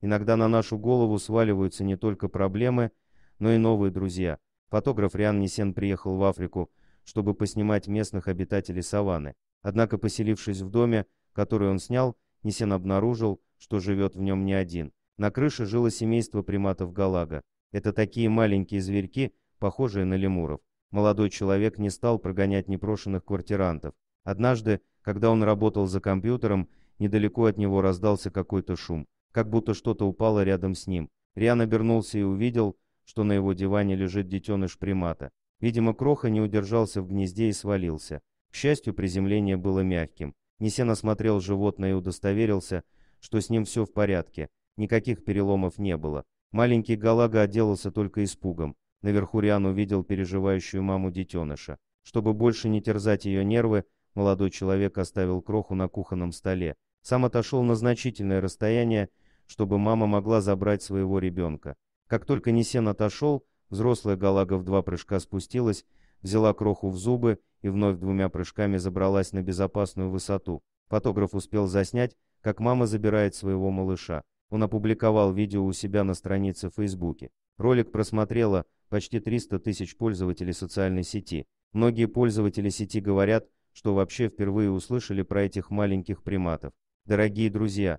Иногда на нашу голову сваливаются не только проблемы, но и новые друзья. Фотограф Риан Несен приехал в Африку, чтобы поснимать местных обитателей саванны. Однако, поселившись в доме, который он снял, Несен обнаружил, что живет в нем не один. На крыше жило семейство приматов Галага. Это такие маленькие зверьки, похожие на лемуров. Молодой человек не стал прогонять непрошенных квартирантов. Однажды, когда он работал за компьютером, недалеко от него раздался какой-то шум как будто что-то упало рядом с ним. Риан обернулся и увидел, что на его диване лежит детеныш примата. Видимо, Кроха не удержался в гнезде и свалился. К счастью, приземление было мягким. Несен осмотрел животное и удостоверился, что с ним все в порядке. Никаких переломов не было. Маленький Галага отделался только испугом. Наверху Риан увидел переживающую маму детеныша. Чтобы больше не терзать ее нервы, молодой человек оставил кроху на кухонном столе. Сам отошел на значительное расстояние чтобы мама могла забрать своего ребенка. Как только Несен отошел, взрослая Галага в два прыжка спустилась, взяла кроху в зубы и вновь двумя прыжками забралась на безопасную высоту. Фотограф успел заснять, как мама забирает своего малыша. Он опубликовал видео у себя на странице в Фейсбуке. Ролик просмотрело почти 300 тысяч пользователей социальной сети. Многие пользователи сети говорят, что вообще впервые услышали про этих маленьких приматов. Дорогие друзья,